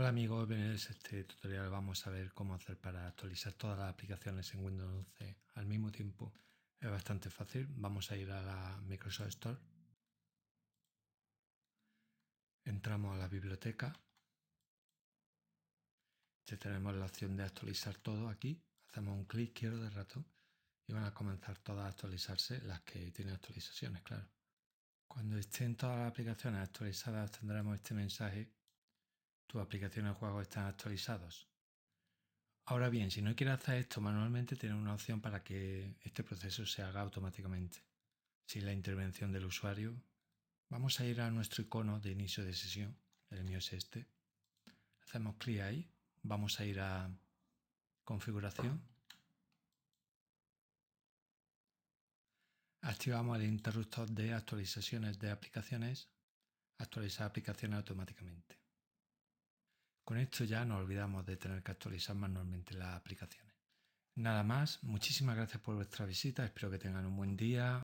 Hola amigos, bienvenidos a este tutorial. Vamos a ver cómo hacer para actualizar todas las aplicaciones en Windows 11 al mismo tiempo. Es bastante fácil. Vamos a ir a la Microsoft Store. Entramos a la biblioteca. Ya tenemos la opción de actualizar todo aquí. Hacemos un clic quiero de rato, y van a comenzar todas a actualizarse, las que tienen actualizaciones, claro. Cuando estén todas las aplicaciones actualizadas tendremos este mensaje tus aplicaciones de juego están actualizados. Ahora bien, si no quieres hacer esto manualmente, tiene una opción para que este proceso se haga automáticamente, sin la intervención del usuario. Vamos a ir a nuestro icono de inicio de sesión, el mío es este. Hacemos clic ahí, vamos a ir a configuración. Activamos el interruptor de actualizaciones de aplicaciones, actualizar aplicaciones automáticamente. Con esto ya nos olvidamos de tener que actualizar manualmente las aplicaciones. Nada más, muchísimas gracias por vuestra visita, espero que tengan un buen día,